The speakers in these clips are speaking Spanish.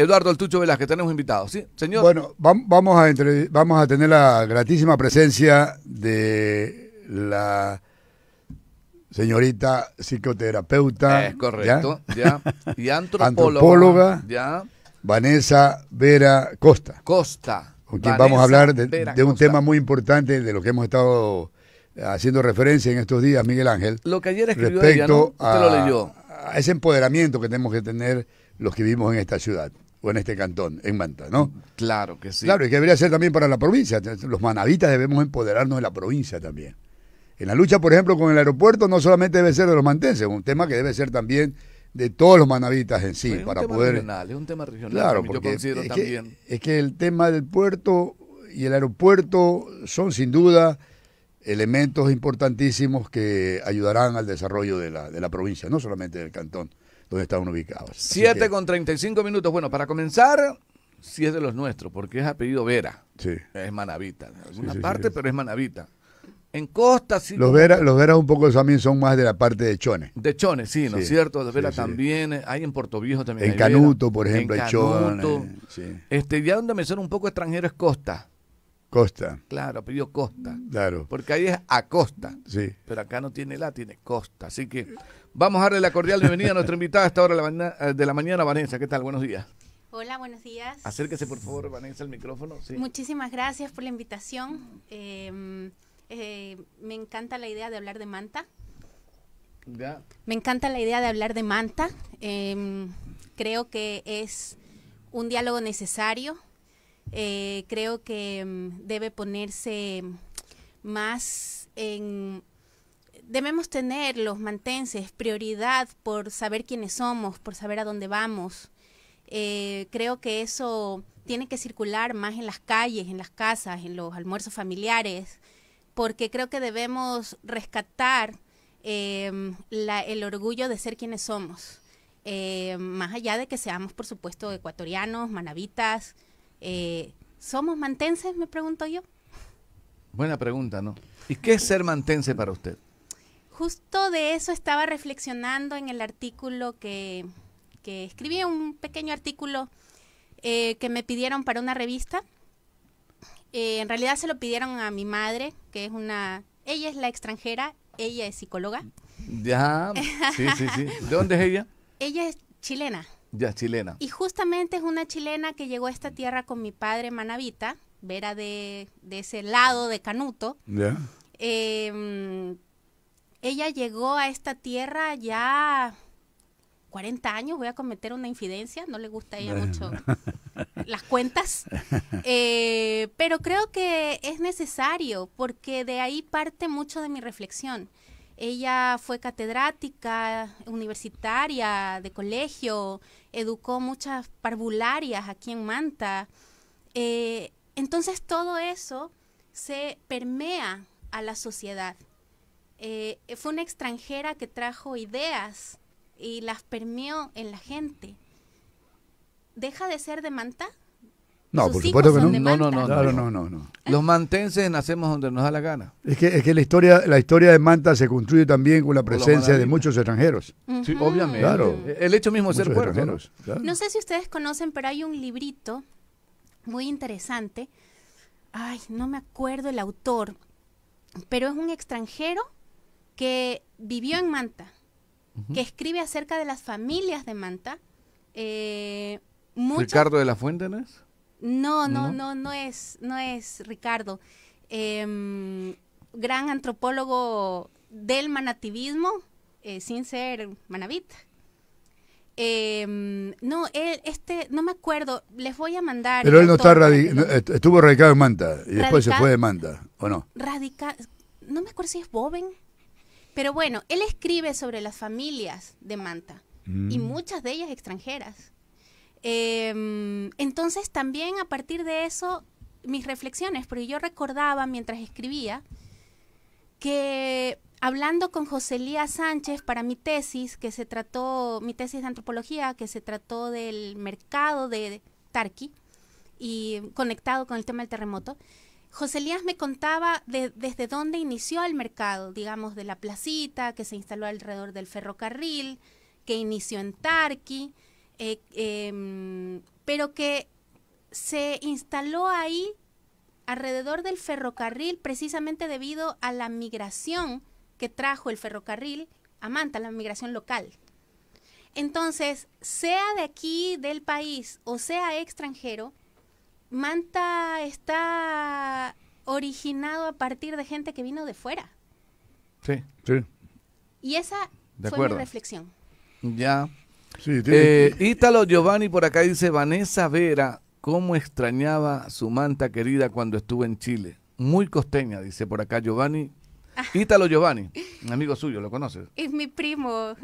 Eduardo Altucho Velázquez, tenemos invitado, ¿sí? Señor. Bueno, vamos a, vamos a tener la gratísima presencia de la señorita psicoterapeuta. Es correcto, Y antropóloga. Vanessa Vera Costa. Costa. Con quien vamos a hablar de, un tema muy importante de lo que hemos estado haciendo referencia en estos días, Miguel Ángel. Lo que ayer escribió respecto a ese empoderamiento que tenemos que tener los que vivimos en esta ciudad o en este cantón, en Manta, ¿no? Claro que sí. Claro, y que debería ser también para la provincia. Los manavitas debemos empoderarnos de la provincia también. En la lucha, por ejemplo, con el aeropuerto, no solamente debe ser de los mantenses, un tema que debe ser también de todos los manavitas en sí, para un tema poder... Regional, es un tema regional, claro, porque es Que, es que el tema del puerto y el aeropuerto son sin duda elementos importantísimos que ayudarán al desarrollo de la, de la provincia, no solamente del cantón donde estaban ubicados. 7 con 35 minutos. Bueno, para comenzar, si sí es de los nuestros, porque es apellido Vera. Sí. Es manavita. En una parte, pero es manavita. En Costa sí. Los Veras los un poco también son más de la parte de Chones. De Chones, sí, ¿no es cierto? De Vera también. Eh, hay en Puerto Viejo también. En Canuto, por ejemplo, en hay Canuto. Chones. Este, ya donde me son un poco extranjero es Costa. Costa. Claro, pidió Costa. Claro. Porque ahí es Costa. Sí. Pero acá no tiene la, tiene Costa. Así que vamos a darle la cordial bienvenida a nuestra invitada a esta hora de la eh, mañana, Vanessa. ¿Qué tal? Buenos días. Hola, buenos días. Acérquese, por favor, Vanessa, al micrófono. Sí. Muchísimas gracias por la invitación. Eh, eh, me encanta la idea de hablar de Manta. Ya. Me encanta la idea de hablar de Manta. Em, creo que es un diálogo necesario eh, creo que mm, debe ponerse más en... Debemos tener los mantenses prioridad por saber quiénes somos, por saber a dónde vamos. Eh, creo que eso tiene que circular más en las calles, en las casas, en los almuerzos familiares, porque creo que debemos rescatar em, el orgullo de ser quienes somos, eh, más allá de que seamos, por supuesto, ecuatorianos, manabitas eh, ¿Somos mantenses, me pregunto yo? Buena pregunta, ¿no? ¿Y qué es ser mantense para usted? Justo de eso estaba reflexionando en el artículo que, que escribí, un pequeño artículo eh, que me pidieron para una revista. Eh, en realidad se lo pidieron a mi madre, que es una... Ella es la extranjera, ella es psicóloga. Ya, sí, sí, sí. ¿De dónde es ella? Ella es chilena. Ya, chilena. Y justamente es una chilena que llegó a esta tierra con mi padre Manavita, Vera de, ese lado de Canuto. Ya. Em, ella llegó a esta tierra ya 40 años, voy a cometer una infidencia, no le gusta a ella mucho las cuentas, eh, pero creo que es necesario porque de ahí parte mucho de mi reflexión. Ella fue catedrática universitaria de colegio, educó muchas parvularias aquí en Manta. Eh, entonces todo eso se permea a la sociedad. Eh, fue una extranjera que trajo ideas y las permeó en la gente. ¿Deja de ser de Manta? No, por supuesto que no. No, no, no, no, no, Los mantenses nacemos donde nos da la gana. Es que, es que la historia, la historia de Manta se construye también con la presencia de muchos extranjeros. obviamente. Claro. El hecho mismo de ser puerto. ¿no? sé si ustedes conocen, pero hay un librito muy interesante. Ay, no me acuerdo el autor, pero es un extranjero que vivió en Manta, que escribe acerca de las familias de Manta. Eh, Ricardo de la Fuente, ¿no no, no, no, no, es, no es Ricardo. Em, gran antropólogo del manativismo, eh, sin ser manavita. Em, no, él, este, no me acuerdo, les voy a mandar. Pero él no está eh, estuvo radicado en Manta y después se fue de Manta, ¿o no? Radical, no me acuerdo si es Boven, pero bueno, él escribe sobre las familias de Manta y mm. muchas de ellas extranjeras. Em, entonces también a partir de eso, mis reflexiones, porque yo recordaba mientras escribía que hablando con Joselía Sánchez para mi tesis, que se trató, mi tesis de antropología, que se trató del mercado de Tarqui y conectado con el tema del terremoto, Joselías me contaba de, desde dónde inició el mercado, digamos, de la placita que se instaló alrededor del ferrocarril, que inició en Tarqui, eh, em, pero que se instaló ahí alrededor del ferrocarril precisamente debido a la migración que trajo el ferrocarril a Manta, la migración local. Entonces, sea de aquí del país o sea extranjero, Manta está originado a partir de gente que vino de fuera. Sí, sí. Y esa fue mi reflexión. Ya, eh, Ítalo Giovanni por acá dice, Vanessa Vera, ¿cómo extrañaba su manta querida cuando estuvo en Chile? Muy costeña, dice por acá Giovanni. Ítalo Giovanni, un amigo suyo, ¿lo conoces? Es mi primo,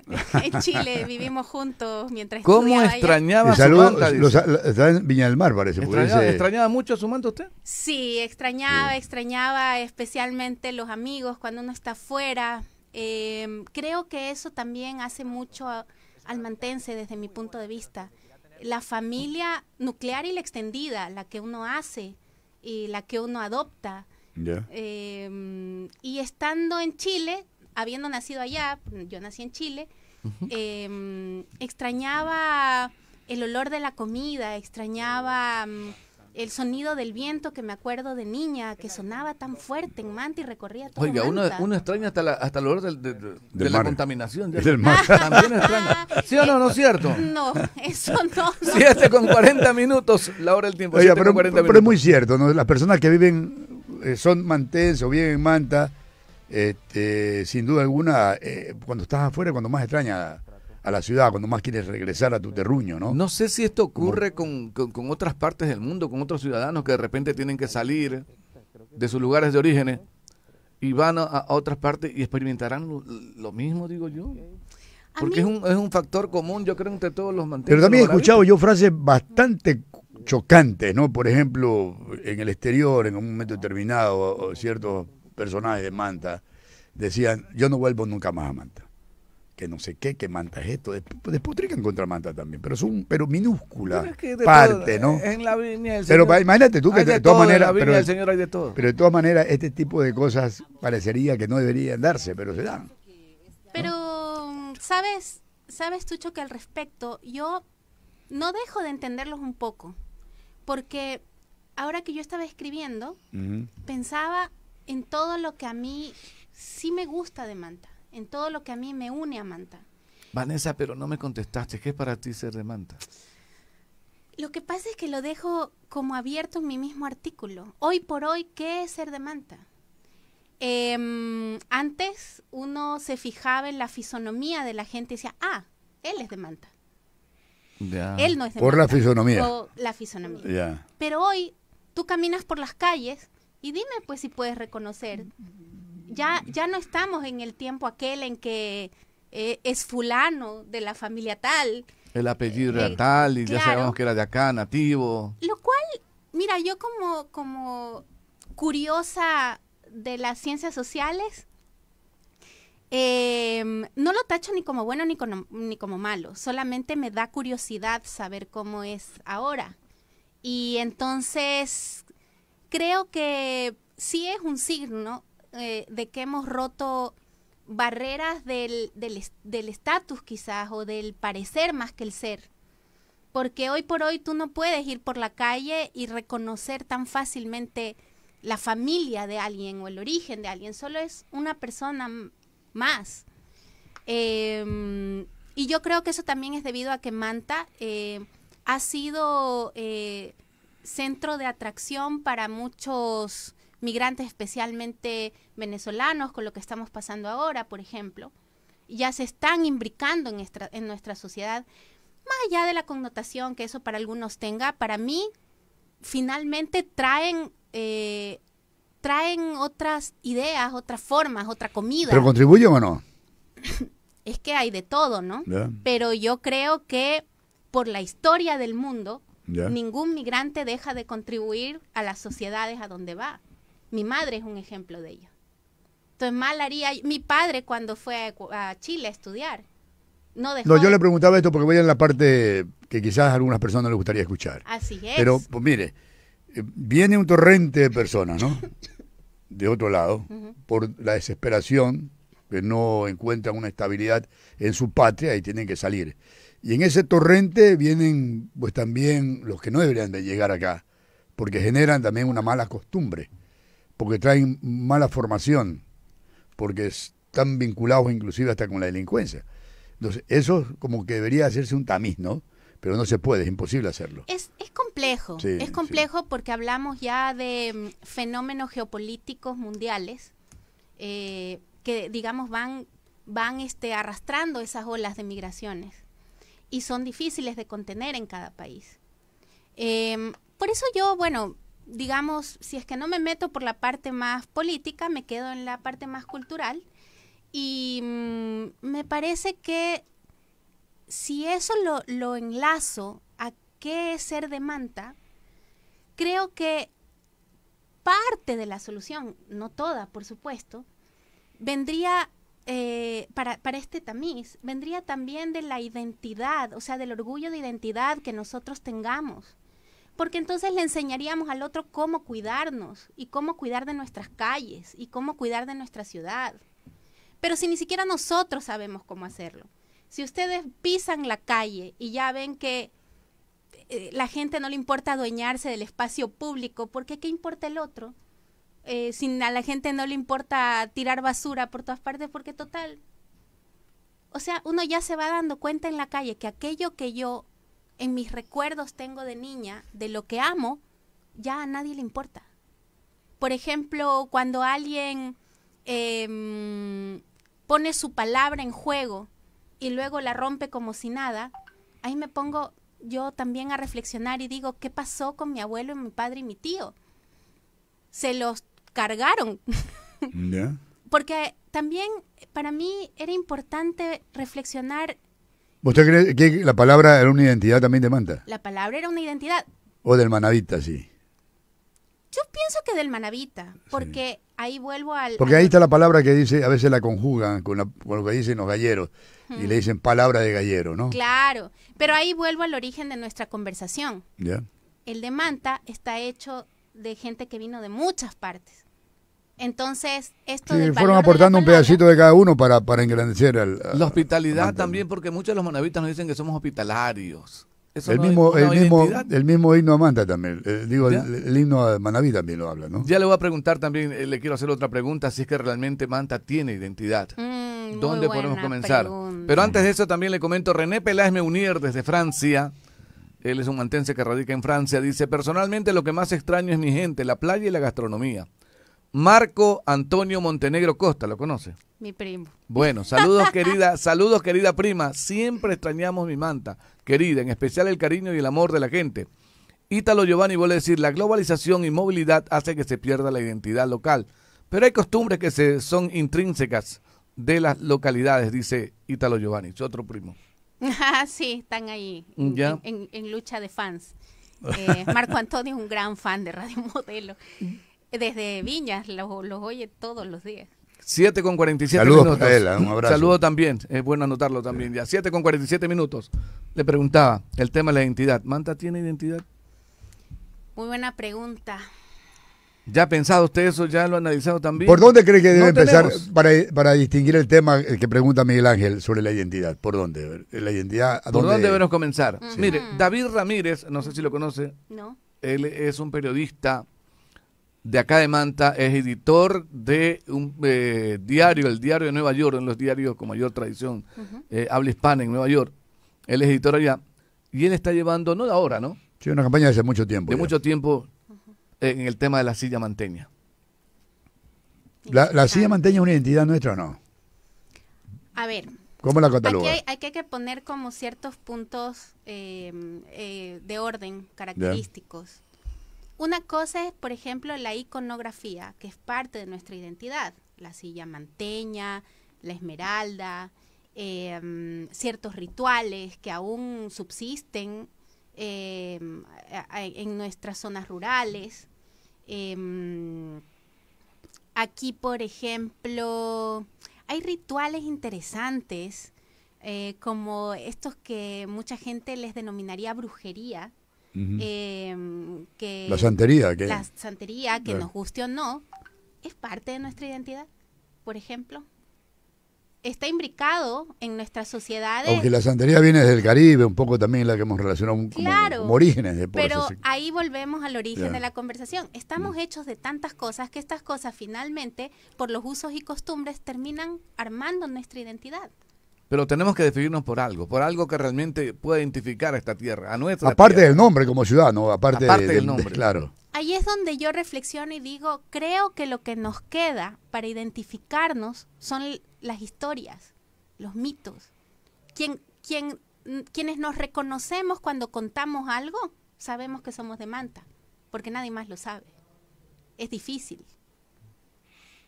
en Chile, vivimos juntos mientras ¿Cómo extrañaba su manta? Los, en Viña del Mar, parece. ¿Extrañaba, mucho a su manta usted? Sí, extrañaba, extrañaba especialmente los amigos cuando uno está afuera. Eh, creo que eso también hace mucho almantense desde mi punto de vista. La familia nuclear y la extendida, la que uno hace y la que uno adopta. Em, y estando en Chile, habiendo nacido allá, yo nací en Chile, em, extrañaba el olor de la comida, extrañaba em, el sonido del viento que me acuerdo de niña, que sonaba tan fuerte en Manta y recorría todo Oiga, uno, uno, extraña hasta, la, hasta el olor del, de, la contaminación. Del mar. También extraña. ¿Sí o no, no es cierto? No, eso no. no. Fíjate con 40 minutos, la hora del tiempo. Oiga, pero, pero, es muy cierto, ¿no? las personas que viven, eh, son son O viven en Manta, este, sin duda alguna, eh, cuando estás afuera, cuando más extraña a la ciudad, cuando más quieres regresar a tu terruño, ¿no? No sé si esto ocurre con, otras partes del mundo, con otros ciudadanos que de repente tienen que salir de sus lugares de origen y van a, otras partes y experimentarán lo, mismo, digo yo. Porque es un, factor común, yo creo, entre todos los mantenidos. Pero también he escuchado yo frases bastante chocantes, ¿no? Por ejemplo, en el exterior, en un momento determinado, ciertos personajes de Manta decían, yo no vuelvo nunca más a Manta que no sé qué, que Manta es esto. Pues, trican contra Manta también, pero es un pero minúscula parte, ¿no? En la Pero imagínate tú que de, todas maneras. pero, de todas maneras, este tipo de cosas parecería que no deberían darse, pero se dan. Pero, ¿sabes, ¿sabes, Tucho, que al respecto yo no dejo de entenderlos un poco? Porque ahora que yo estaba escribiendo, pensaba en todo lo que a mí sí me gusta de Manta en todo lo que a mí me une a Manta. Vanessa, pero no me contestaste, ¿qué es para ti ser de Manta? Lo que pasa es que lo dejo como abierto en mi mismo artículo. Hoy por hoy, ¿qué es ser de Manta? Em, antes uno se fijaba en la fisonomía de la gente y decía, ah, él es de Manta. Él no es de Por la fisonomía. la fisonomía. Pero hoy tú caminas por las calles y dime pues si puedes reconocer ya, ya no estamos en el tiempo aquel en que eh, es fulano de la familia tal. El apellido era eh, tal y ya sabemos que era de acá, nativo. Lo cual, mira, yo como, como curiosa de las ciencias sociales, em, no lo tacho ni como bueno ni como, ni como malo, solamente me da curiosidad saber cómo es ahora. Y entonces creo que sí es un signo eh, de que hemos roto barreras del estatus quizás o del parecer más que el ser. Porque hoy por hoy tú no puedes ir por la calle y reconocer tan fácilmente la familia de alguien o el origen de alguien, solo es una persona más. Em, y yo creo que eso también es debido a que Manta eh, ha sido eh, centro de atracción para muchos migrantes especialmente venezolanos con lo que estamos pasando ahora, por ejemplo, ya se están imbricando en nuestra, sociedad, más allá de la connotación que eso para algunos tenga, para mí finalmente traen... Eh, traen otras ideas, otras formas, otra comida. ¿Pero contribuyen o no? es que hay de todo, ¿no? Pero yo creo que por la historia del mundo, ningún migrante deja de contribuir a las sociedades a donde va. Mi madre es un ejemplo de ello. Entonces mal haría mi padre cuando fue a, Chile a estudiar. No, yo le preguntaba esto porque voy a la parte que quizás a algunas personas les gustaría escuchar. Así es. Pero pues, mire, eh, viene un torrente de personas, ¿no? De otro lado, por la desesperación, que no encuentran una estabilidad en su patria y tienen que salir. Y en ese torrente vienen pues también los que no deberían de llegar acá, porque generan también una mala costumbre porque traen mala formación, porque están vinculados inclusive hasta con la delincuencia. Entonces, eso como que debería hacerse un tamiz, ¿no? Pero no se puede, es imposible hacerlo. Es, complejo, es complejo porque hablamos ya de mm, fenómenos geopolíticos mundiales eh, que, digamos, van, van este, arrastrando esas olas de migraciones y son difíciles de contener en cada país. Em, por eso yo, bueno, digamos, si es que no me meto por la parte más política, me quedo en la parte más cultural. Y mm, me parece que si eso lo, enlazo a qué es ser de manta, creo que parte de la solución, no toda, por supuesto, vendría eh, para, este tamiz, vendría también de la identidad, o sea, del orgullo de identidad que nosotros tengamos porque entonces le enseñaríamos al otro cómo cuidarnos y cómo cuidar de nuestras calles y cómo cuidar de nuestra ciudad. Pero si ni siquiera nosotros sabemos cómo hacerlo, si ustedes pisan la calle y ya ven que eh, la gente no le importa adueñarse del espacio público, ¿por qué importa el otro? Eh, si a la gente no le importa tirar basura por todas partes, porque total. O sea, uno ya se va dando cuenta en la calle que aquello que yo en mis recuerdos tengo de niña, de lo que amo, ya a nadie le importa. Por ejemplo, cuando alguien em, pone su palabra en juego y luego la rompe como si nada, ahí me pongo yo también a reflexionar y digo, ¿qué pasó con mi abuelo y mi padre y mi tío? Se los cargaron. Porque también para mí era importante reflexionar ¿Usted cree que la palabra era una identidad también de Manta? La palabra era una identidad. O del manavita, sí. Yo pienso que del manavita, porque ahí vuelvo al... Porque ahí está la palabra que dice, a veces la conjugan con, lo que dicen los galleros, y le dicen palabra de gallero, ¿no? Claro, pero ahí vuelvo al origen de nuestra conversación. El de Manta está hecho de gente que vino de muchas partes. Entonces, esto es fueron aportando un pedacito de cada uno para, para engrandecer al, La hospitalidad también, porque muchos de los manavitas nos dicen que somos hospitalarios. Eso el, mismo, el, mismo, el mismo himno a Manta también, eh, digo, el, himno a Manaví también lo habla, ¿no? Ya le voy a preguntar también, eh, le quiero hacer otra pregunta, si es que realmente Manta tiene identidad. Mm, ¿Dónde podemos comenzar? Pero antes de eso también le comento, René Peláez Meunier desde Francia, él es un mantense que radica en Francia, dice, personalmente lo que más extraño es mi gente, la playa y la gastronomía. Marco Antonio Montenegro Costa, ¿lo conoce? Mi primo. Bueno, saludos querida, saludos querida prima, siempre extrañamos mi manta, querida, en especial el cariño y el amor de la gente. Ítalo Giovanni vuelve a decir, la globalización y movilidad hace que se pierda la identidad local, pero hay costumbres que son intrínsecas de las localidades, dice Ítalo Giovanni, su otro primo. sí, están ahí, En, lucha de fans. Eh, Marco Antonio es un gran fan de Radio Modelo desde Viñas los, oye todos los días. 7 con 47 Saludos minutos. ¿eh? un abrazo. Saludos también, es bueno anotarlo también ya. 7 con 47 minutos. Le preguntaba el tema de la identidad. ¿Manta tiene identidad? Muy buena pregunta. ¿Ya ha pensado usted eso? ¿Ya lo ha analizado también? ¿Por dónde cree que debe empezar para, distinguir el tema que pregunta Miguel Ángel sobre la identidad? ¿Por dónde? ¿La identidad? ¿Por dónde, debemos comenzar? Mire, David Ramírez, no sé si lo conoce. No. Él es un periodista de acá de Manta, es editor de un eh, diario, el Diario de Nueva York, de los diarios con mayor tradición, eh, habla hispana en Nueva York. Él es editor allá. Y él está llevando, no de ahora, ¿no? Sí, una campaña de hace mucho tiempo. De mucho tiempo eh, en el tema de la silla manteña. ¿La, silla manteña es una identidad nuestra o no? A ver. ¿Cómo la hay, que poner como ciertos puntos de orden característicos. Una cosa es, por ejemplo, la iconografía, que es parte de nuestra identidad, la silla manteña, la esmeralda, em, ciertos rituales que aún subsisten em, en nuestras zonas rurales. Em, aquí, por ejemplo, hay rituales interesantes, eh, como estos que mucha gente les denominaría brujería, Em, la santería, que, la santería, que nos guste o no, es parte de nuestra identidad, por ejemplo. Está imbricado en nuestras sociedades. Aunque la santería viene del Caribe, un poco también la que hemos relacionado un orígenes. De pero ahí volvemos al origen de la conversación. Estamos hechos de tantas cosas que estas cosas finalmente, por los usos y costumbres, terminan armando nuestra identidad pero tenemos que definirnos por algo, por algo que realmente pueda identificar a esta tierra, a nuestra Aparte del nombre como ciudad, ¿no? Aparte, del, nombre. claro. Ahí es donde yo reflexiono y digo, creo que lo que nos queda para identificarnos son las historias, los mitos. quienes nos reconocemos cuando contamos algo, sabemos que somos de Manta, porque nadie más lo sabe. Es difícil.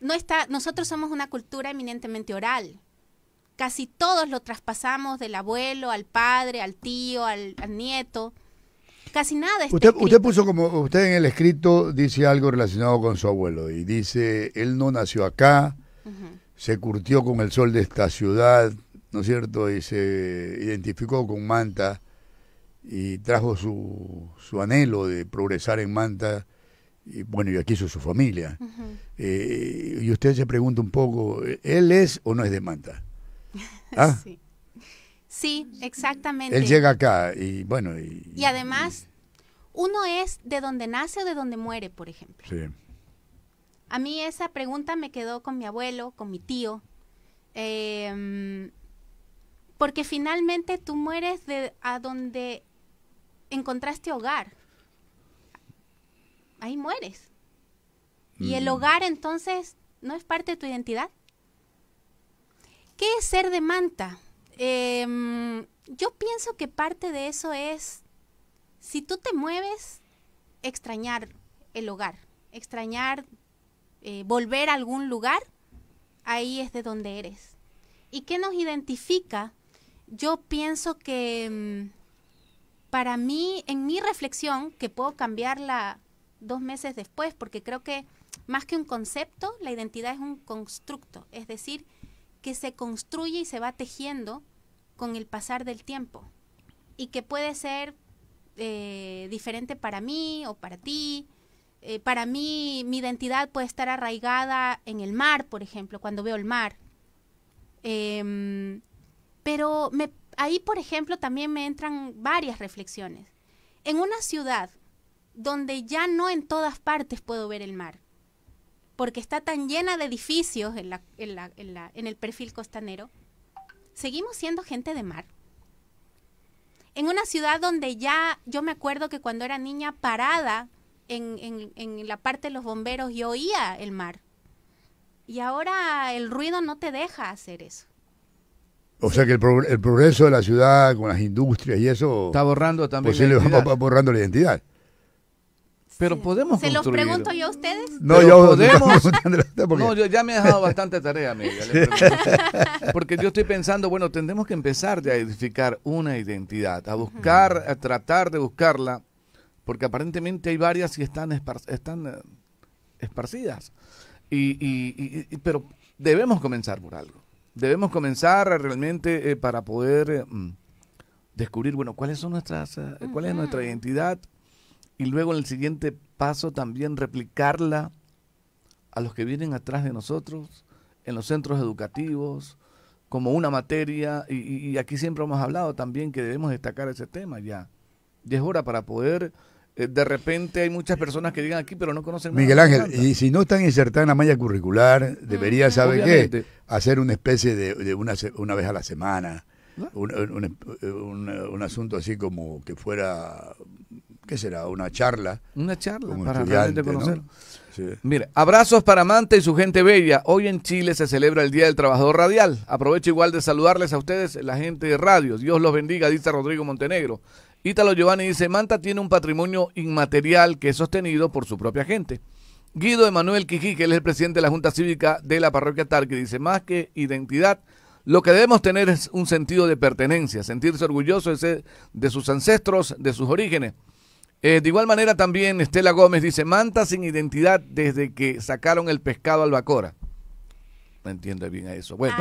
No está, nosotros somos una cultura eminentemente oral, casi todos lo traspasamos del abuelo al padre, al tío, al, nieto. Casi nada está usted, usted puso como usted en el escrito dice algo relacionado con su abuelo y dice él no nació acá, se curtió con el sol de esta ciudad, ¿no es cierto? Y se identificó con Manta y trajo su, su anhelo de progresar en Manta y bueno, y aquí hizo su familia. Eh, y usted se pregunta un poco, ¿él es o no es de Manta? Ah. Sí. exactamente. Él llega acá y bueno. Y, además, uno es de donde nace o de donde muere, por ejemplo. Sí. A mí esa pregunta me quedó con mi abuelo, con mi tío. Em, porque finalmente tú mueres de a donde encontraste hogar. Ahí mueres. Y el mm. hogar entonces no es parte de tu identidad. ¿Qué es ser de manta? Em, yo pienso que parte de eso es, si tú te mueves, extrañar el hogar, extrañar eh, volver a algún lugar, ahí es de donde eres. ¿Y qué nos identifica? Yo pienso que em, para mí, en mi reflexión, que puedo cambiarla dos meses después, porque creo que más que un concepto, la identidad es un constructo, es decir, que se construye y se va tejiendo con el pasar del tiempo y que puede ser eh, diferente para mí o para ti. Eh, para mí mi identidad puede estar arraigada en el mar, por ejemplo, cuando veo el mar. Em, pero ahí, por ejemplo, también me entran varias reflexiones. En una ciudad donde ya no en todas partes puedo ver el mar, porque está tan llena de edificios en, el perfil costanero, seguimos siendo gente de mar. En una ciudad donde ya, yo me acuerdo que cuando era niña parada en, la parte de los bomberos y oía el mar. Y ahora el ruido no te deja hacer eso. O sea que el, progreso de la ciudad con las industrias y eso... Está borrando también. borrando la identidad. Pero podemos. ¿Se los pregunto yo a ustedes? No, yo No, yo ya me he dejado bastante tarea, amiga, Porque yo estoy pensando, bueno, tendremos que empezar a edificar una identidad, a buscar, a tratar de buscarla, porque aparentemente hay varias y están, están eh, esparcidas. Y, y, pero debemos comenzar por algo. Debemos comenzar realmente eh, para poder eh, mm, descubrir, bueno, cuáles son nuestras, cuál es nuestra identidad y luego en el siguiente paso también replicarla a los que vienen atrás de nosotros, en los centros educativos, como una materia, y, aquí siempre hemos hablado también que debemos destacar ese tema ya. Y es hora para poder eh, de repente hay muchas personas que digan aquí pero no conocen Miguel Ángel, y si no están insertadas en la malla curricular, debería, ¿sabe qué? Hacer una especie de, una, una, vez a la semana, un, asunto así como que fuera ¿qué será? Una charla. Una charla para realmente conocer. abrazos para Manta y su gente bella. Hoy en Chile se celebra el Día del Trabajador Radial. Aprovecho igual de saludarles a ustedes, la gente de radio. Dios los bendiga, dice Rodrigo Montenegro. Ítalo Giovanni dice, Manta tiene un patrimonio inmaterial que es sostenido por su propia gente. Guido Emanuel Quijí, que él es el presidente de la Junta Cívica de la Parroquia Tarque, dice, más que identidad, lo que debemos tener es un sentido de pertenencia, sentirse orgulloso de, de sus ancestros, de sus orígenes. Eh, de igual manera también Estela Gómez dice, manta sin identidad desde que sacaron el pescado albacora. No entiende bien a eso. Bueno,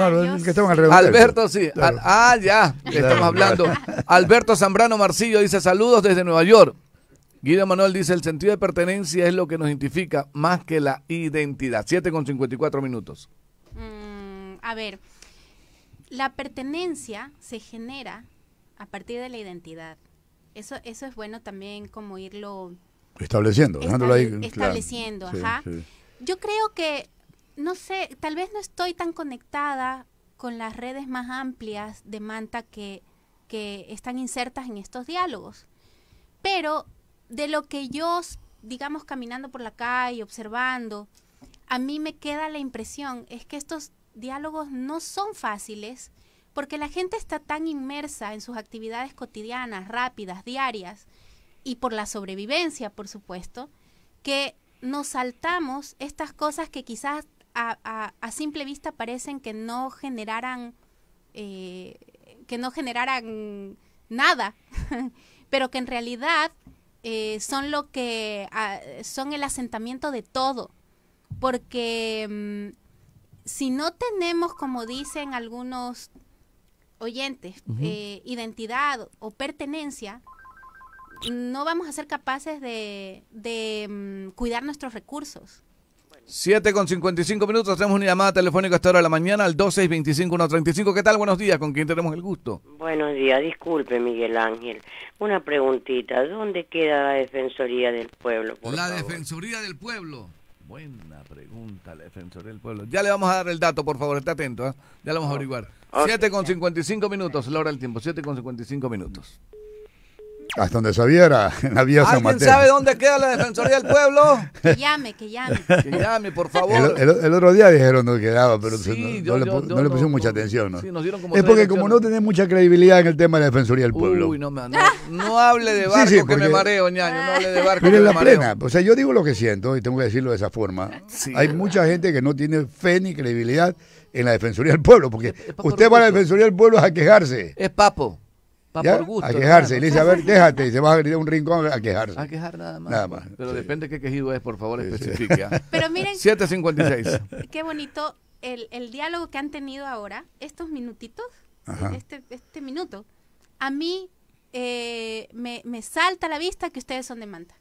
que estamos alrededor Alberto, sí. ah, ya, estamos hablando. Alberto Zambrano Marcillo dice, saludos desde Nueva York. Guido Manuel dice, el sentido de pertenencia es lo que nos identifica más que la identidad. 7 con 54 minutos. Mm, a ver, la pertenencia se genera a partir de la identidad. Eso, eso es bueno también como irlo... Estableciendo, dejándolo ahí. Estableciendo, ajá. Yo creo que, no sé, tal vez no estoy tan conectada con las redes más amplias de Manta que, que están insertas en estos diálogos. Pero de lo que yo, digamos, caminando por la calle, observando, a mí me queda la impresión es que estos diálogos no son fáciles, porque la gente está tan inmersa en sus actividades cotidianas, rápidas, diarias, y por la sobrevivencia, por supuesto, que nos saltamos estas cosas que quizás a, simple vista parecen que no generaran, eh, que no generaran nada, pero que en realidad eh, son lo que son el asentamiento de todo, porque mm, si no tenemos, como dicen algunos oyentes, eh, identidad o pertenencia, no vamos a ser capaces de, mm, cuidar nuestros recursos. 7 con 55 minutos, tenemos una llamada telefónica esta hora de la mañana al 2625 ¿Qué tal? Buenos días, ¿con quién tenemos el gusto? Buenos días, disculpe Miguel Ángel. Una preguntita, ¿dónde queda la Defensoría del Pueblo? la Defensoría del Pueblo Buena pregunta, la defensor del pueblo. Ya le vamos a dar el dato, por favor, esté atento. ¿eh? Ya lo vamos a ah. averiguar. 7 ah. con 55 minutos, la hora del tiempo, 7 con 55 minutos. Hasta donde sabía era sabe dónde queda la Defensoría del Pueblo? Que llame, que llame. Que llame, por favor. El, otro día dijeron dónde quedaba, pero no, le, no, pusieron mucha atención. ¿no? es porque como no tenés mucha credibilidad en el tema de la Defensoría del Pueblo. Uy, no, me, no, hable de barco que me mareo, ñaño. No hable de barco que me la plena. O sea, yo digo lo que siento y tengo que decirlo de esa forma. Hay mucha gente que no tiene fe ni credibilidad en la Defensoría del Pueblo, porque usted va a la Defensoría del Pueblo a quejarse. Es papo. A quejarse. dice, a ver, déjate. Y se va a abrir a un rincón a quejarse. A quejar nada más. Nada más. Pero depende qué quejido es, por favor, especifique. ¿ah? Pero miren. 7.56. Qué bonito el, el, diálogo que han tenido ahora, estos minutitos, este, este minuto. A mí eh, me, me, salta a la vista que ustedes son de Manta.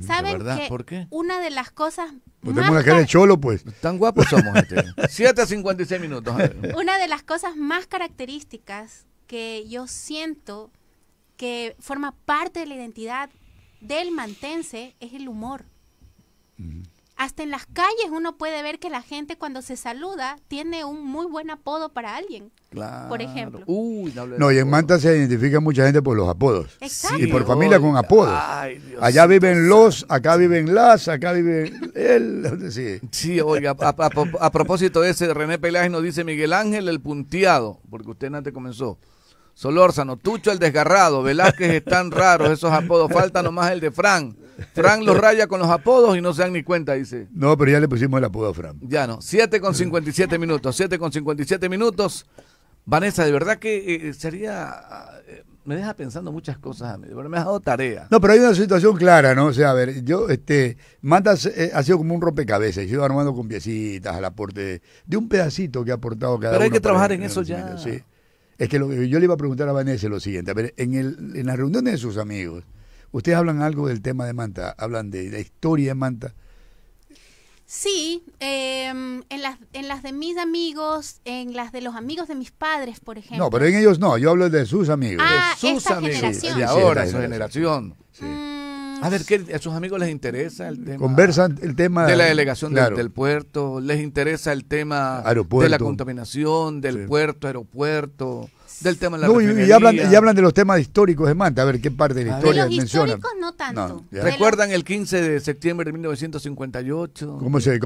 ¿Saben ¿Por qué? Una de las cosas. Pues una cara de cholo, pues. Tan guapos somos, este. 7.56 minutos. Una de las cosas más características que yo siento que forma parte de la identidad del mantense es el humor. Hasta en las calles uno puede ver que la gente cuando se saluda tiene un muy buen apodo para alguien. Por ejemplo. no, y en Manta se identifica mucha gente por los apodos. Y por familia con apodos. Allá viven los, acá viven las, acá viven él. Sí, oiga, a, propósito de ese, René Pelaje nos dice Miguel Ángel el punteado, porque usted antes comenzó. Solórzano, Tucho el desgarrado, Velázquez están raros esos apodos, falta nomás el de Fran. Fran los raya con los apodos y no se dan ni cuenta, dice. No, pero ya le pusimos el apodo a Fran. Ya no, 7 con 57 minutos, 7 con 57 minutos. Vanessa, de verdad que eh, eh, sería... Eh, me deja pensando muchas cosas a mí, pero me ha dado tarea. No, pero hay una situación clara, ¿no? O sea, a ver, yo, este, Mandas ha sido como un rompecabezas, yo armando con piecitas al aporte de, un pedacito que ha aportado cada uno. Pero hay que trabajar en eso ya. Sí. Es que lo yo le iba a preguntar a Vanessa lo siguiente. A ver, en, el, en las reuniones de sus amigos, ustedes hablan algo del tema de Manta, hablan de la historia de Manta. Sí, em, en, las, en las de mis amigos, en las de los amigos de mis padres, por ejemplo. No, pero en ellos no, yo hablo de sus amigos. Ah, de sus amigos. Generación. de ahora, esa generación. Sí. Mm, a ver, ¿qué, ¿a sus amigos les interesa el tema? Conversan el tema. De la delegación del, puerto, les interesa el tema de la contaminación, del puerto, aeropuerto del tema la y, hablan, y, hablan, de los temas históricos de Manta, a ver qué parte de la ah. historia los históricos no tanto. ¿Recuerdan el 15 de septiembre de 1958? ¿Cómo se...?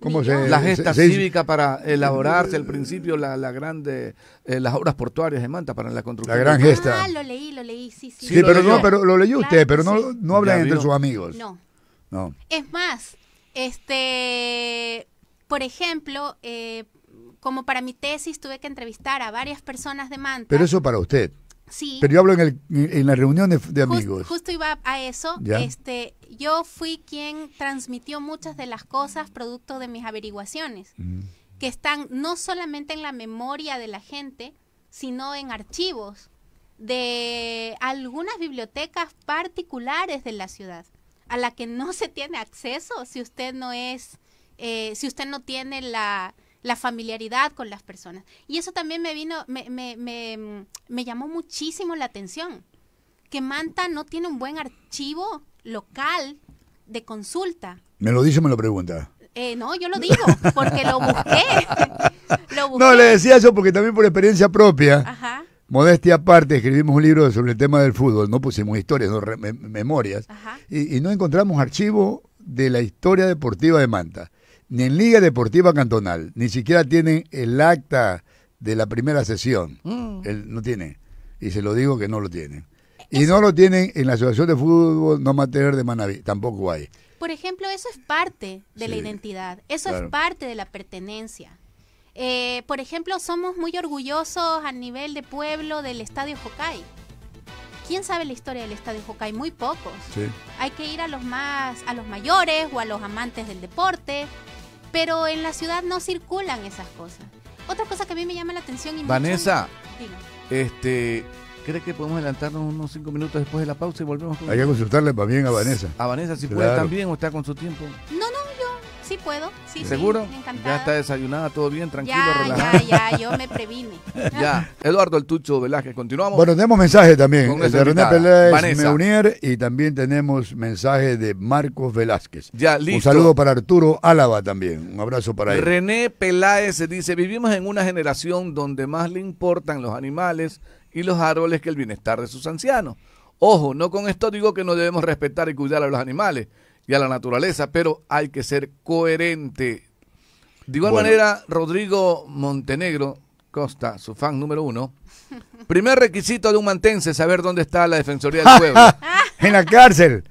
Cómo se, la gesta cívica para elaborarse al principio la, grande, eh, las obras portuarias de Manta para la construcción. La gran gesta. Ah, lo leí, lo leí, sí, sí. Sí, pero, no, pero lo leyó usted, pero no, no hablan entre sus amigos. No. no. Es más, este... Por ejemplo, eh, como para mi tesis tuve que entrevistar a varias personas de Manta. Pero eso para usted. Sí. Pero yo hablo en, el, en la reunión de, amigos. justo iba a eso. ¿Ya? Este, yo fui quien transmitió muchas de las cosas producto de mis averiguaciones, mm. que están no solamente en la memoria de la gente, sino en archivos de algunas bibliotecas particulares de la ciudad, a la que no se tiene acceso si usted no es, eh, si usted no tiene la, la familiaridad con las personas. Y eso también me vino, me, me, me, llamó muchísimo la atención, que Manta no tiene un buen archivo local de consulta. ¿Me lo dice o me lo pregunta? Eh, no, yo lo digo, porque lo busqué. No, le decía eso porque también por experiencia propia. Modestia aparte, escribimos un libro sobre el tema del fútbol, no pusimos historias, no, memorias, y, no encontramos archivo de la historia deportiva de Manta ni en Liga Deportiva Cantonal, ni siquiera tienen el acta de la primera sesión. Mm. no tiene. Y se lo digo que no lo tienen. Y no lo tienen en la Asociación de Fútbol No mater de Manaví, tampoco hay. Por ejemplo, eso es parte de la identidad, eso es parte de la pertenencia. Eh, por ejemplo, somos muy orgullosos a nivel de pueblo del Estadio Hokkaido. ¿Quién sabe la historia del Estadio Hokkaido? Muy pocos. Hay que ir a los más, a los mayores o a los amantes del deporte pero en la ciudad no circulan esas cosas. Otra cosa que a mí me llama la atención y Vanessa, este, ¿Crees que podemos adelantarnos unos cinco minutos después de la pausa y volvemos con Hay que consultarle bien a Vanessa. A Vanessa, si puede también o está con su tiempo. Sí puedo, sí, ¿Seguro? Ya está desayunada, todo bien, tranquilo, relajado. Ya, ya, yo me previne. ya, Eduardo Eltucho Velázquez, continuamos. Bueno, tenemos mensaje también. de René Peláez Meunier y también tenemos mensaje de Marcos Velázquez. Ya, listo. Un saludo para Arturo Álava también. Un abrazo para él. René Peláez dice, vivimos en una generación donde más le importan los animales y los árboles que el bienestar de sus ancianos. Ojo, no con esto digo que no debemos respetar y cuidar a los animales, y a la naturaleza, pero hay que ser coherente. De igual manera, Rodrigo Montenegro Costa, su fan número uno, primer requisito de un mantense es saber dónde está la Defensoría del Pueblo. en la cárcel.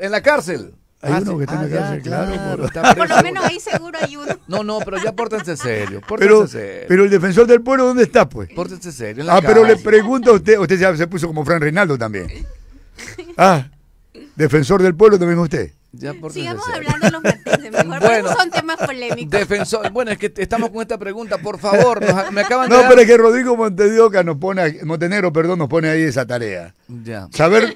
en la cárcel. Hay ah, uno que está en la ah, cárcel, claro. Por... lo menos ahí seguro hay uno. No, no, pero ya pórtense serio, pero, el defensor del pueblo, ¿dónde está, pues? Pórtense serio. ah, pero le pregunto a usted, usted ya se puso como Fran Reinaldo también. Ah, defensor del pueblo también usted. Sigamos hablando de los martes, bueno, son temas polémicos. Defensor, bueno, es que estamos con esta pregunta, por favor, nos, me acaban de No, pero es que Rodrigo Montedioca nos pone, Montenegro, perdón, nos pone ahí esa tarea. Ya. Saber,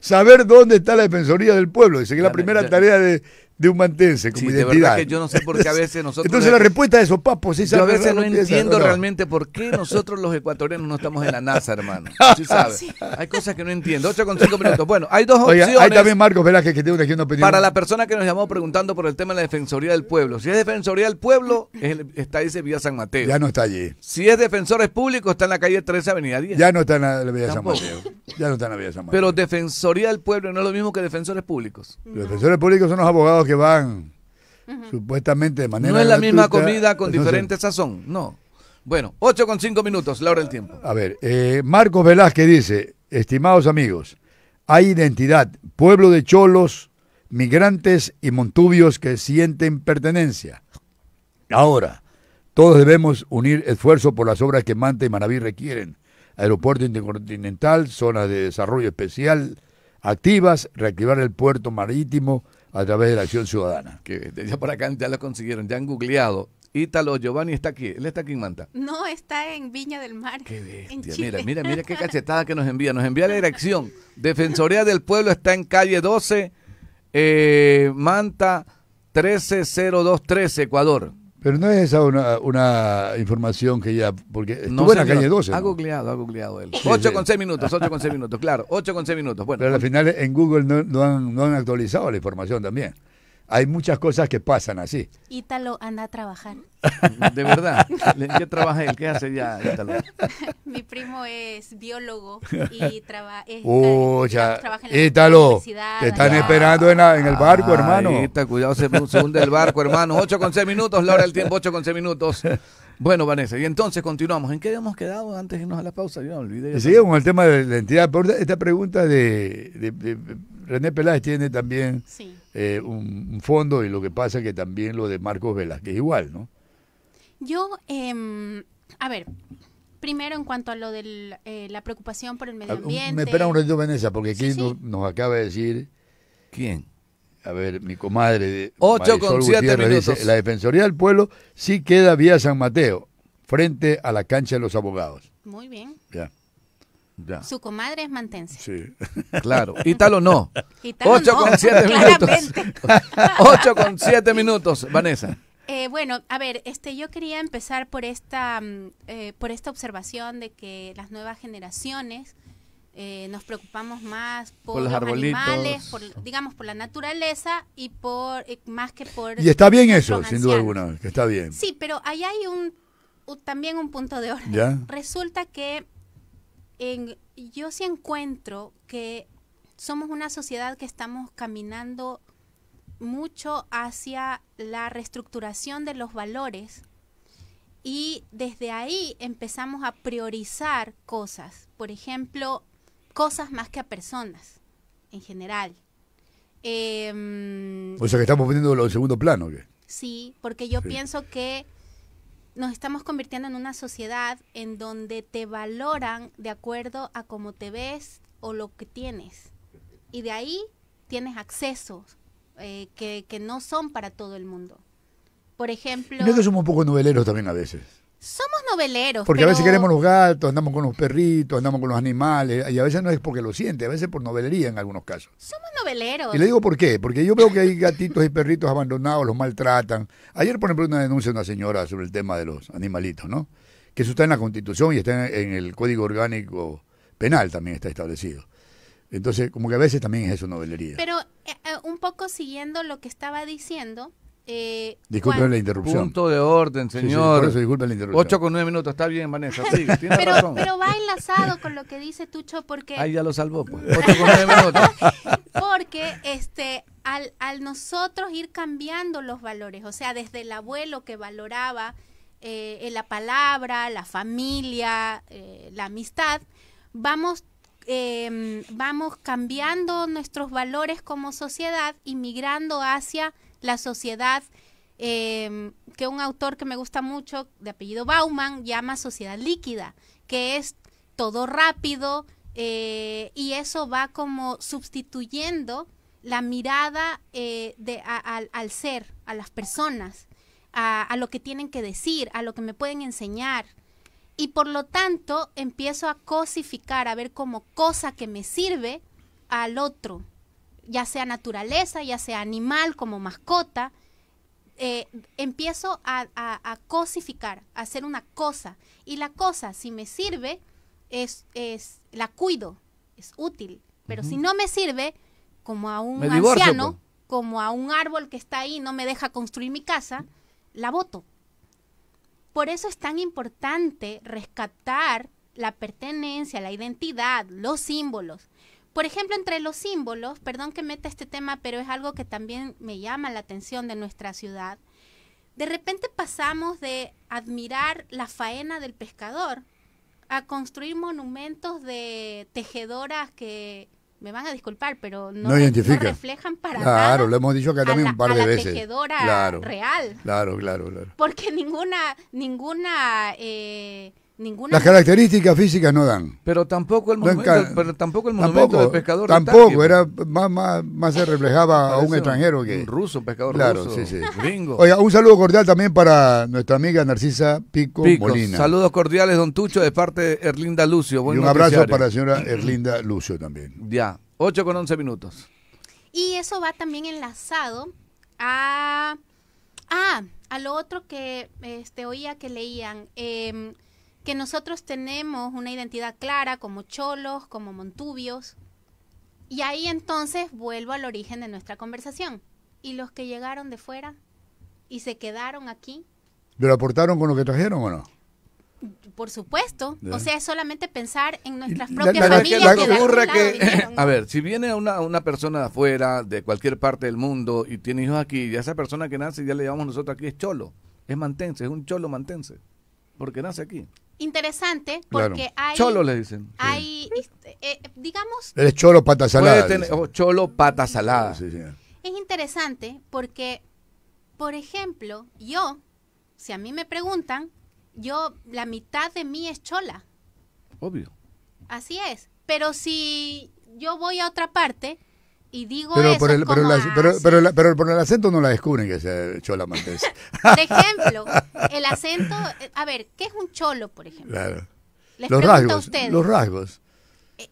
saber dónde está la Defensoría del Pueblo, dice que la primera tarea de, de un mantense como sí, identidad. De verdad que yo no sé por qué a veces nosotros. Entonces la respuesta de esos papos es Yo a veces no entiendo realmente por qué nosotros los ecuatorianos no estamos en la NASA, hermano. Sí sabes. Hay cosas que no entiendo. 8 con 5 minutos. Bueno, hay dos opciones. Hay también Marcos Velázquez que tiene una opinión. Para la persona que nos llamó preguntando por el tema de la Defensoría del Pueblo. Si es Defensoría del Pueblo, está ahí Villa San Mateo. Ya no está allí. Si es Defensores Públicos, está en la calle 13 Avenida 10. Ya no está en la, Villa San Mateo. Ya no está en la Villa San Mateo. Pero Defensoría del Pueblo no es lo mismo que Defensores Públicos. Los Defensores Públicos son los abogados que van supuestamente de manera. No es la misma comida con diferente sazón, no. Bueno, 8 con 5 minutos, la hora del tiempo. A ver, eh, Marcos Velázquez dice: Estimados amigos, hay identidad, pueblo de cholos, migrantes y montubios que sienten pertenencia. Ahora, todos debemos unir esfuerzo por las obras que Manta y Manabí requieren. Aeropuerto Intercontinental, zona de desarrollo especial, activas, reactivar el puerto marítimo, a través de la Acción Ciudadana. Que ya por acá ya lo consiguieron, ya han googleado. Ítalo Giovanni está aquí. Él está aquí en Manta. No, está en Viña del Mar. Qué Mira, mira, mira qué cachetada que nos envía. Nos envía la dirección. Defensoría del Pueblo está en calle 12, eh, Manta 130213, Ecuador. Pero no es esa una, una información que ya. Porque estuvo no, en la calle 12. Ha googleado, ha googleado él. 8 con 6 minutos, 8 con 6 minutos, claro. 8 con 6 minutos. Bueno, Pero al final en Google no, han, no han actualizado la información también hay muchas cosas que pasan así. Ítalo anda a trabajar. De verdad. qué trabaja él? ¿Qué hace ya Ítalo? Mi primo es biólogo y eh, trabaja en la Ítalo, te están esperando en, el barco, hermano. Ítalo, cuidado, se, se hunde el barco, hermano. 8 con 6 minutos, Laura, el tiempo 8 con 6 minutos. Bueno, Vanessa, y entonces continuamos. ¿En qué habíamos quedado antes de irnos a la pausa? Yo no olvidé. sí, con el tema de la entidad. esta pregunta de René Peláez tiene también eh, un, fondo y lo que pasa que también lo de Marcos Velázquez igual, ¿no? Yo, em, a ver, primero en cuanto a lo de eh, la preocupación por el medio ah, ambiente. Me espera un ratito, Vanessa, porque aquí Nos, acaba de decir... ¿Quién? A ver, mi comadre. de con 7 minutos. la Defensoría del Pueblo sí queda vía San Mateo, frente a la cancha de los abogados. Muy bien. Ya. Su comadre es mantense. Sí. Claro. Ítalo no. o 8 no, con 7 minutos. 8 con 7 minutos, Vanessa. Eh, bueno, a ver, este, yo quería empezar por esta, mm, eh, por esta observación de que las nuevas generaciones eh, nos preocupamos más por, los, animales, digamos, por la naturaleza y por más que por. Y está bien eso, sin duda alguna, que está bien. Sí, pero ahí hay un, también un punto de orden. Resulta que en, yo sí encuentro que somos una sociedad que estamos caminando mucho hacia la reestructuración de los valores y desde ahí empezamos a priorizar cosas, por ejemplo, cosas más que a personas en general. Em, o sea que estamos lo en segundo plano. Sí, porque yo pienso que nos estamos convirtiendo en una sociedad en donde te valoran de acuerdo a cómo te ves o lo que tienes. Y de ahí tienes accesos eh, que, que, no son para todo el mundo. Por ejemplo... nosotros somos un poco noveleros también a veces. Somos noveleros. Porque a veces queremos los gatos, andamos con los perritos, andamos con los animales, y a veces no es porque lo siente, a veces por novelería en algunos casos. Somos noveleros. Y le digo por qué, porque yo veo que hay gatitos y perritos abandonados, los maltratan. Ayer, por ejemplo, una denuncia de una señora sobre el tema de los animalitos, ¿no? Que eso está en la Constitución y está en el Código Orgánico Penal también está establecido. Entonces, como que a veces también es eso novelería. Pero eh, eh, un poco siguiendo lo que estaba diciendo, eh, disculpen la interrupción. Punto de orden, señor. Sí, la interrupción. 8 con 9 minutos, está bien, Vanessa. Sí, tiene pero, razón. pero va enlazado con lo que dice Tucho porque. Ahí ya lo salvó, pues. 8 con 9 minutos. porque este, al, al nosotros ir cambiando los valores, o sea, desde el abuelo que valoraba eh, la palabra, la familia, eh, la amistad, vamos em, vamos cambiando nuestros valores como sociedad y migrando hacia la sociedad em, que un autor que me gusta mucho, de apellido Bauman, llama sociedad líquida, que es todo rápido eh, y eso va como sustituyendo la mirada eh, de, al ser, a las personas, a lo que tienen que decir, a lo que me pueden enseñar. Y por lo tanto empiezo a cosificar, a ver como cosa que me sirve al otro, ya sea naturaleza, ya sea animal como mascota, eh, empiezo a, cosificar, a hacer una cosa. Y la cosa, si me sirve, es, es la cuido, es útil. Pero si no me sirve, como a un anciano, pues. como a un árbol que está ahí y no me deja construir mi casa, la voto. Por eso es tan importante rescatar la pertenencia, la identidad, los símbolos. Por ejemplo, entre los símbolos, perdón que meta este tema, pero es algo que también me llama la atención de nuestra ciudad, de repente pasamos de admirar la faena del pescador a construir monumentos de tejedoras que me van a disculpar, pero no, reflejan para claro, nada. Claro, lo hemos dicho que también un par de la veces. tejedora real. Claro, claro, claro. Porque ninguna, ninguna eh, las características físicas no dan. Pero tampoco el monumento, pero tampoco el monumento tampoco, pescador. Tampoco, era más, más, se reflejaba a un extranjero que. Un ruso, pescador claro, Sí, sí. Gringo. Oiga, un saludo cordial también para nuestra amiga Narcisa Pico, Molina. Saludos cordiales, don Tucho, de parte de Erlinda Lucio. y un abrazo para la señora Erlinda Lucio también. Ya, 8 con 11 minutos. Y eso va también enlazado a. Ah, a lo otro que este, oía que leían. Eh, que nosotros tenemos una identidad clara como cholos, como montubios. Y ahí entonces vuelvo al origen de nuestra conversación. ¿Y los que llegaron de fuera y se quedaron aquí? ¿Lo aportaron con lo que trajeron o no? Por supuesto. O sea, es solamente pensar en nuestras propias familias. a ver, si viene una, una persona de afuera, de cualquier parte del mundo, y tiene hijos aquí, y a esa persona que nace, ya le llamamos nosotros aquí, es cholo, es mantense, es un cholo mantense, porque nace aquí interesante porque hay. Cholo le dicen. Hay, eh, eh, digamos. Eres cholo pata salada. Oh, cholo pata salada. Es interesante porque, por ejemplo, yo, si a mí me preguntan, yo, la mitad de mí es chola. Obvio. Así es. Pero si yo voy a otra parte, y digo pero por el, pero, pero, pero, por el acento no la descubren que sea chola maltés. Por ejemplo, el acento, eh, a ver, ¿qué es un cholo, por ejemplo? Claro. Les los rasgos, a los rasgos. Eh,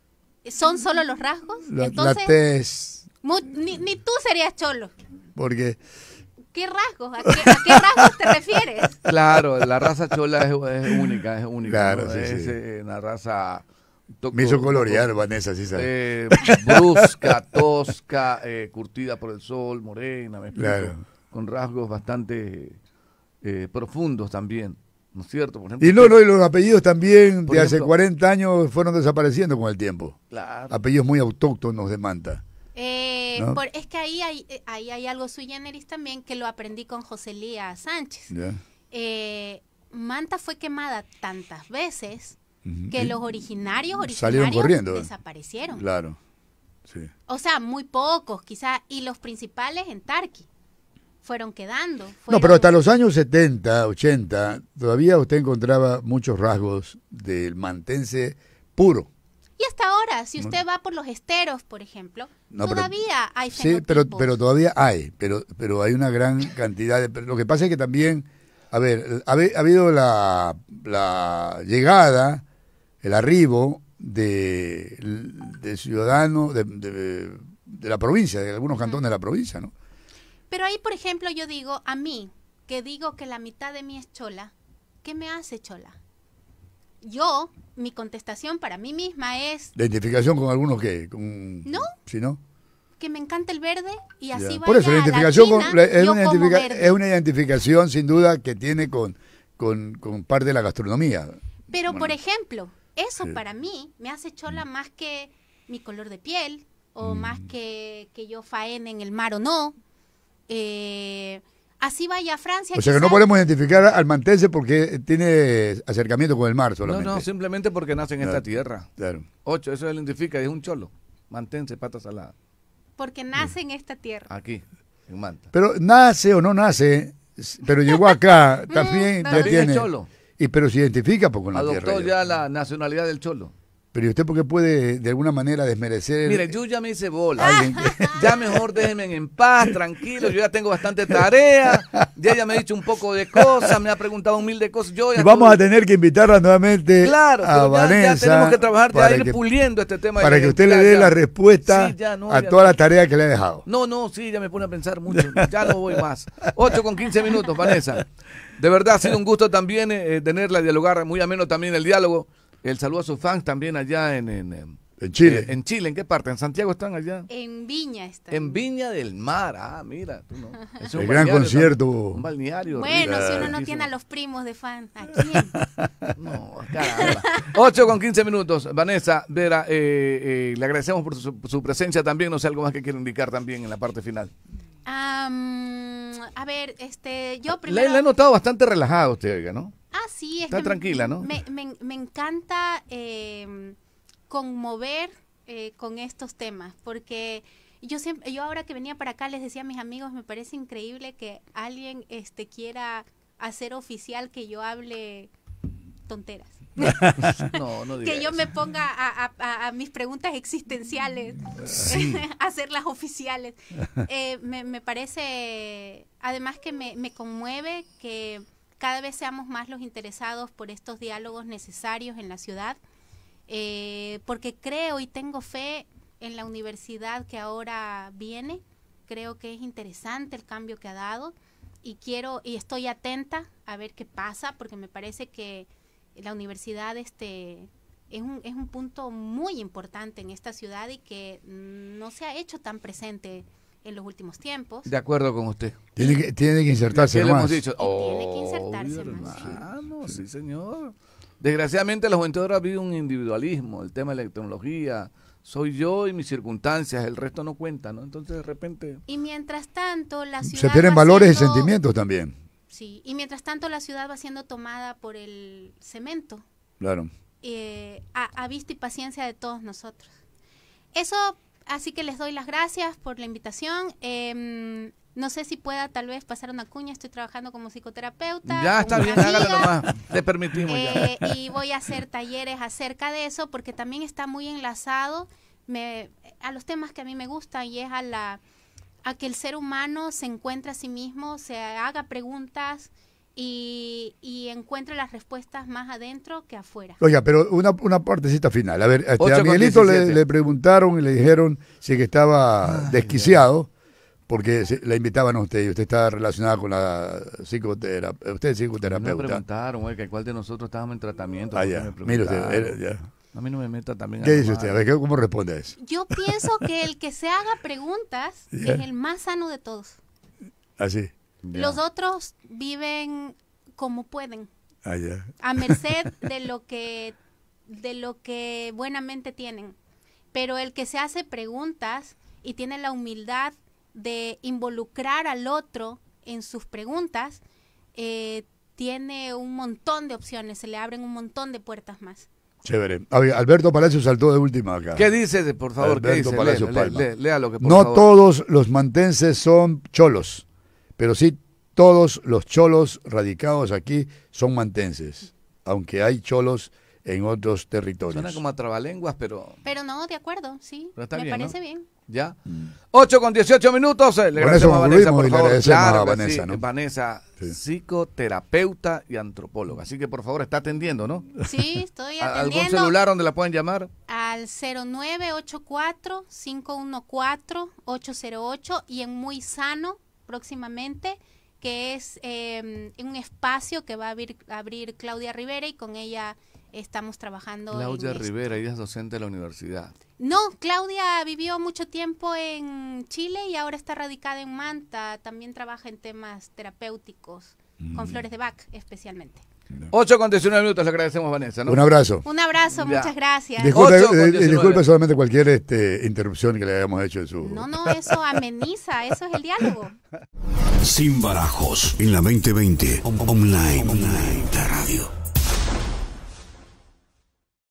¿Son solo los rasgos? La, Entonces, ni, ni, tú serías cholo. Porque... ¿Qué rasgos? ¿A qué, rasgos a qué rasgos te refieres? Claro, la raza chola es, única, es única. Claro, es eh, una raza me hizo colorear Vanessa, sí sabe. Eh, brusca, tosca, eh, curtida por el sol, morena, me con rasgos bastante eh, profundos también, ¿no es cierto? y no, este no, los apellidos también de hace 40 años fueron desapareciendo con el tiempo. Claro. Apellidos muy autóctonos de Manta. es que ahí hay, ahí hay algo sui generis también que lo aprendí con Lía Sánchez. Manta fue quemada tantas veces que los originarios, originarios desaparecieron. Claro. O sea, muy pocos quizás, y los principales en Tarqui fueron quedando. No, pero hasta los años 70, 80, todavía usted encontraba muchos rasgos del mantense puro. Y hasta ahora, si usted va por los esteros, por ejemplo, todavía hay Sí, pero, todavía hay, pero, pero hay una gran cantidad de... lo que pasa es que también, a ver, ha, habido la, la llegada el arribo de, ciudadanos de, la provincia, de algunos cantones de la provincia, ¿no? Pero ahí, por ejemplo, yo digo, a mí, que digo que la mitad de mí es chola, ¿qué me hace chola? Yo, mi contestación para mí misma es... identificación con algunos qué? ¿No? Sino no? Que me encanta el verde y así va Por eso, identificación con, es, una identificación sin duda que tiene con, con, con parte de la gastronomía. Pero, por ejemplo, eso para mí me hace chola mm. más que mi color de piel o más mm. que, que yo faen en el mar o no. Eh, así vaya Francia. O sea que no podemos identificar al mantense porque tiene acercamiento con el mar solamente. No, no, simplemente porque nace en esta tierra. Claro. Ocho, eso se identifica, es un cholo. Mantense, pata salada. Porque nace en esta tierra. Aquí, en Manta. Pero nace o no nace, pero llegó acá, mm, también, no, tiene... cholo. Y, pero se identifica porque con la Adoptó tierra. ya la nacionalidad del cholo. Pero ¿y usted porque puede de alguna manera desmerecer? Mire, yo ya me hice bola. ya mejor déjenme en paz, tranquilo. Yo ya tengo bastante tarea. Ya ella me ha dicho un poco de cosas, me ha preguntado un mil de cosas. y vamos a tener que invitarla nuevamente claro, a ya, Vanessa. tenemos que trabajar, para ir puliendo este tema. Para que, usted le dé la respuesta a toda la tarea que le ha dejado. No, no, sí, ya me pone a pensar mucho. Ya no voy más. 8 con 15 minutos, Vanessa. De verdad, ha sido un gusto también eh, eh, tenerla, dialogar, muy ameno también el diálogo. El saludo a sus fans también allá en, en eh, Chile. Eh, en Chile, ¿en qué parte? ¿En Santiago están allá? En Viña están. En Viña del Mar, ah, mira, un gran concierto. Un balneario. Bueno, si uno no tiene a los primos de fan, ¿a quién? no, 8 con 15 minutos. Vanessa, Vera, le agradecemos por su, presencia también. No sé, algo más que quiere indicar también en la parte final. Ah a ver, este, yo primero... La, he notado bastante relajada usted, oiga, ¿no? Ah, sí. Está tranquila, ¿no? Me, encanta em, conmover eh, con estos temas, porque yo siempre, yo ahora que venía para acá les decía a mis amigos, me parece increíble que alguien este, quiera hacer oficial que yo hable tonteras. que yo me ponga a, mis preguntas existenciales, a hacerlas oficiales. Eh, me, parece, además que me, conmueve que cada vez seamos más los interesados por estos diálogos necesarios en la ciudad, eh, porque creo y tengo fe en la universidad que ahora viene. Creo que es interesante el cambio que ha dado y quiero y estoy atenta a ver qué pasa porque me parece que la universidad este, es, un, es un punto muy importante en esta ciudad y que no se ha hecho tan presente en los últimos tiempos. De acuerdo con usted. Tiene que, tiene que insertarse más. hemos dicho? tiene que oh, insertarse más. sí. sí, señor. Desgraciadamente la juventud ahora vive un individualismo, el tema de la tecnología, soy yo y mis circunstancias, el resto no cuenta, ¿no? Entonces de repente... Y mientras tanto, la ciudad... Se pierden valores y sentimientos también. Sí, y mientras tanto la ciudad va siendo tomada por el cemento. Claro. Eh, a, vista y paciencia de todos nosotros. Eso, así que les doy las gracias por la invitación. Em, no sé si pueda tal vez pasar una cuña, estoy trabajando como psicoterapeuta. Ya está bien, hágalo nomás, te permitimos. Eh, y voy a hacer talleres acerca de eso porque también está muy enlazado a los temas que a mí me gustan y es a la a que el ser humano se encuentre a sí mismo, se haga preguntas y, y encuentre las respuestas más adentro que afuera. Oiga, pero una, una partecita final. A ver, este, a Miguelito le, le, preguntaron y le dijeron si que estaba desquiciado. porque la invitaban a usted y usted estaba relacionada con la psicoterapeuta. Usted es psicoterapeuta. Me preguntaron, güey, cuál de nosotros estábamos en tratamiento. Ah, ya. Mire usted, ya. A mí no me meta también. ¿Qué dice usted? ¿cómo responde eso? Yo pienso que el que se haga preguntas es el más sano de todos. Así. ¿Ah, Los otros viven como pueden. Ah, A merced de lo que de lo que buenamente tienen. Pero el que se hace preguntas y tiene la humildad de involucrar al otro en sus preguntas, eh, tiene un montón de opciones, se le abren un montón de puertas más. Chévere. Alberto Palacios saltó de última acá. ¿Qué dices, por favor? ¿qué dice? No todos los mantenses son cholos, pero sí todos los cholos radicados aquí son mantenses, aunque hay cholos en otros territorios. Suena como a trabalenguas, pero... Pero no, de acuerdo, sí. me parece bien. ¿Ya? 8 mm. con 18 minutos. Eh, le agradecemos a Vanessa, por favor. Vanessa, psicoterapeuta y antropóloga. Así que, por favor, está atendiendo, ¿no? Sí, estoy atendiendo. ¿Algún celular donde la pueden llamar? Al 0984-514-808 y en Muy Sano, próximamente, que es em, un espacio que va a abrir Claudia Rivera y con ella estamos trabajando. Claudia Rivera, ella es docente de la universidad. No, Claudia vivió mucho tiempo en Chile y ahora está radicada en Manta. También trabaja en temas terapéuticos, con mm. flores de Bach especialmente. 8 con 19 minutos, le agradecemos Vanessa. Un abrazo. Un abrazo, muchas gracias. Disculpe, eh, eh, solamente cualquier este, interrupción que le hayamos hecho en su... No, no, eso ameniza, eso es el diálogo. Sin barajos, en la 2020, online, online radio.